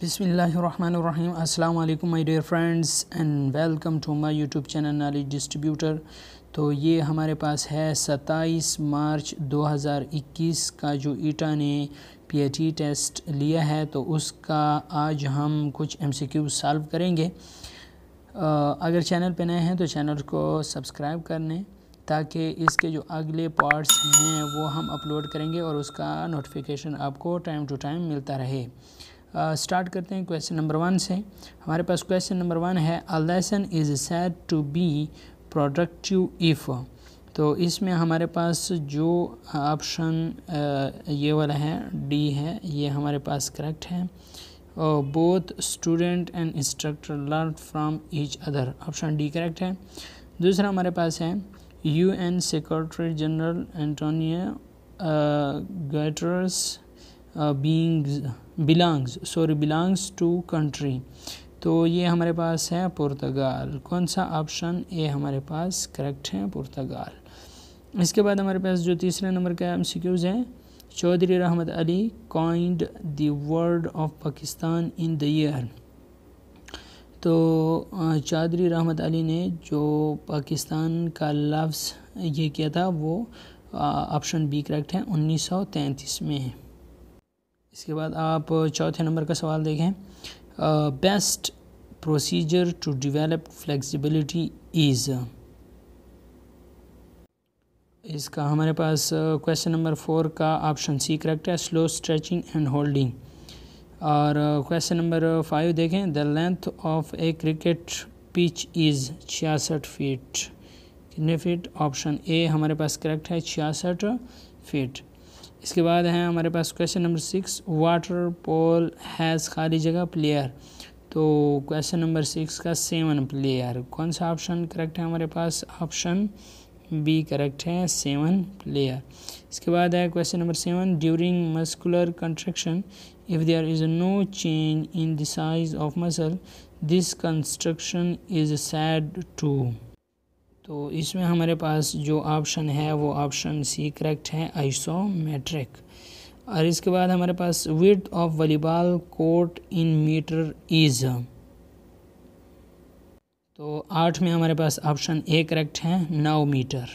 बिसमीम् अल्लाम my dear friends and welcome to my YouTube channel knowledge distributor तो ये हमारे पास है 27 मार्च 2021 का जो ईटा ने पी टेस्ट लिया है तो उसका आज हम कुछ एमसीक्यू सॉल्व करेंगे अगर चैनल पे नए हैं तो चैनल को सब्सक्राइब कर लें ताकि इसके जो अगले पार्ट्स हैं वो हम अपलोड करेंगे और उसका नोटिफिकेशन आपको टाइम टू टाइम मिलता रहे स्टार्ट करते हैं क्वेश्चन नंबर वन से हमारे पास क्वेश्चन नंबर वन है a lesson is said to be productive if तो इसमें हमारे पास जो ऑप्शन ये वाला है डी है ये हमारे पास करेक्ट है both student and instructor learn from each other option D correct है दूसरा हमारे पास है U N secretary general Antonio Guterres beings belongs sorry belongs to country तो ये हमारे पास है पुर्तगाल कौन सा ऑप्शन ए हमारे पास करेक्ट है पुर्तगाल इसके बाद हमारे पास जो तीसरे नंबर का एम सी क्यूज़ हैं Chaudhry Rahmat Ali coined the world of Pakistan in the year तो चौधरी रहमत अली ने जो पाकिस्तान का लफ्ज़ ये किया था वो ऑप्शन बी करेक्ट है 1933 में है इसके बाद आप चौथे नंबर का सवाल देखें best procedure to develop flexibility is इसका हमारे पास क्वेश्चन नंबर फोर का ऑप्शन सी करेक्ट है स्लो स्ट्रेचिंग एंड होल्डिंग और क्वेश्चन नंबर फाइव देखें the length of a cricket pitch is छियासठ फीट कितने फीट ऑप्शन ए हमारे पास करेक्ट है छियासठ फीट इसके बाद है हमारे पास question number six water polo has खाली जगह प्लेयर तो क्वेश्चन नंबर सिक्स का सेवन प्लेयर कौन सा ऑप्शन करेक्ट है हमारे पास ऑप्शन बी करेक्ट है सेवन प्लेयर इसके बाद है question number seven during muscular construction if there is no change in the size of muscle this construction is said to तो इसमें हमारे पास जो ऑप्शन है वो ऑप्शन सी करेक्ट है आइसोमेट्रिक और इसके बाद हमारे पास width of volleyball court in meter is तो आठ में हमारे पास ऑप्शन ए करेक्ट है नौ मीटर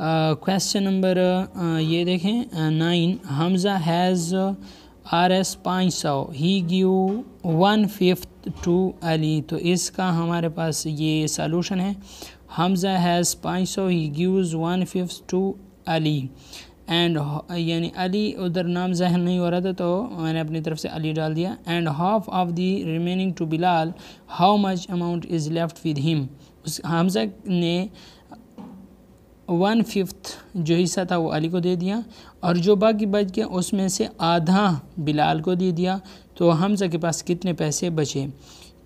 क्वेश्चन नंबर ये देखें nine Hamza has R S पाँच सौ he give one fifth to Ali तो इसका हमारे पास ये सॉल्यूशन है हमजा हैज़ पाँच सौ he gives one fifth to Ali and यानी अली उधर नाम जहन नहीं हो रहा था तो मैंने अपनी तरफ से अली डाल दिया and half of the remaining to Bilal how much amount is left with him उस हमजा ने वन फिफ्थ जो हिस्सा था वो अली को दे दिया और जो बाकी बच गया उसमें से आधा बिलाल को दे दिया तो हमजा के पास कितने पैसे बचे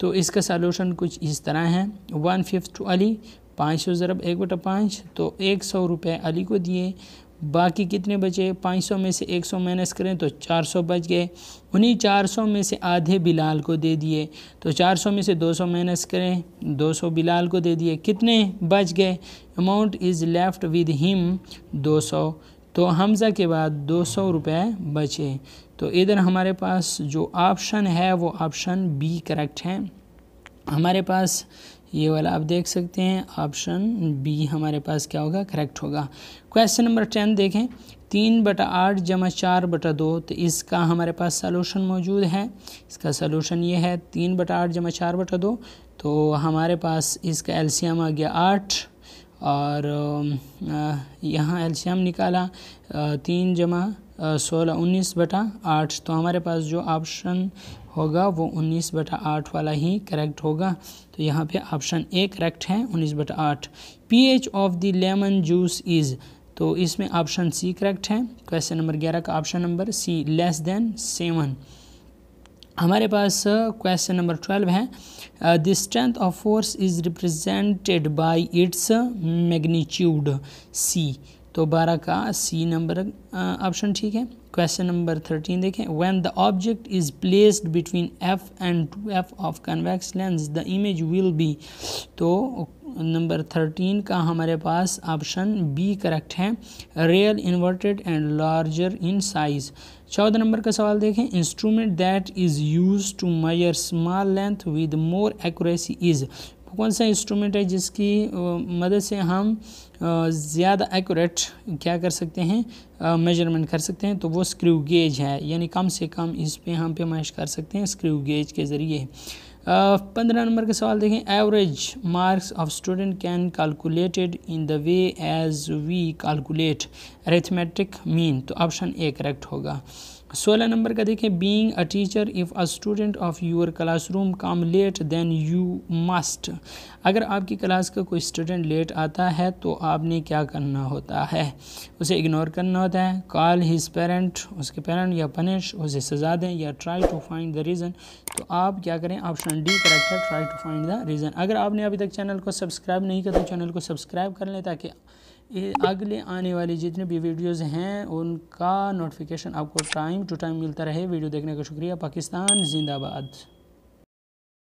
तो इसका सलूशन कुछ इस तरह है वन फिफ्थ टू अली पाँच सौ ज़रब एक बटा पाँच तो एक सौ रुपये अली को दिए बाकी कितने बचे पाँच सौ में से एक सौ माइनस करें तो चार सौ बच गए उन्हीं चार सौ में से आधे बिलाल को दे दिए तो चार सौ में से दो सौ माइनस करें दो सौ बिलाल को दे दिए कितने बच गए amount is left with him दो सौ तो हमज़ा के बाद दो सौ रुपये बचे तो इधर हमारे पास जो ऑप्शन है वो ऑप्शन बी करेक्ट है हमारे पास ये वाला आप देख सकते हैं ऑप्शन बी हमारे पास क्या होगा करेक्ट होगा क्वेश्चन नंबर टेन देखें तीन बटा आठ जमा चार बटा दो तो इसका हमारे पास सलूशन मौजूद है इसका सलूशन ये है तीन बटा आठ जमा चार बटा दो तो हमारे पास इसका एलसीएम आ गया आठ और यहाँ एल्शियम निकाला तीन जमा सोलह उन्नीस बटा आठ तो हमारे पास जो ऑप्शन होगा वो उन्नीस बटा आठ वाला ही करेक्ट होगा तो यहाँ पे ऑप्शन ए करेक्ट है उन्नीस बटा आठ H of the lemon juice is तो इसमें ऑप्शन सी करेक्ट है क्वेश्चन नंबर ग्यारह का option number C less than seven हमारे पास क्वेश्चन नंबर ट्वेल्व है the strength of force is represented by its magnitude C तो बारह का सी नंबर ऑप्शन ठीक है क्वेश्चन नंबर थर्टीन देखें when the object is placed between F and two F of convex lens the image will be तो number thirteen का हमारे पास ऑप्शन बी करेक्ट है real inverted and larger in size चौदह number का सवाल देखें instrument that is use to measure small length with more accuracy is कौन सा इंस्ट्रूमेंट है जिसकी मदद से हम ज़्यादा एक्यूरेट क्या कर सकते हैं मेजरमेंट कर सकते हैं तो वो स्क्रू गेज है यानी कम से कम इस पे हम पेमाइश कर सकते हैं स्क्रू गेज के ज़रिए पंद्रह नंबर का सवाल देखें average marks of student can calculated in the way as we calculate arithmetic mean तो ऑप्शन ए करेक्ट होगा सोलह नंबर का देखें being a teacher if a student of class room come late then you must अगर आपकी class का कोई student let आता है तो आपने क्या करना होता है उसे इग्नोर करना होता है कॉल हिज पेरेंट उसके पेरेंट या पनिश उसे सजा दें या try to find the reason तो आप क्या करें ऑप्शन डी करेक्ट है try to find the reason अगर आपने अभी तक चैनल को सब्सक्राइब नहीं किया तो चैनल को सब्सक्राइब कर लें ताकि अगले आने वाली जितने भी वीडियोज़ हैं उनका नोटिफिकेशन आपको टाइम टू टाइम मिलता रहे वीडियो देखने का शुक्रिया पाकिस्तान जिंदाबाद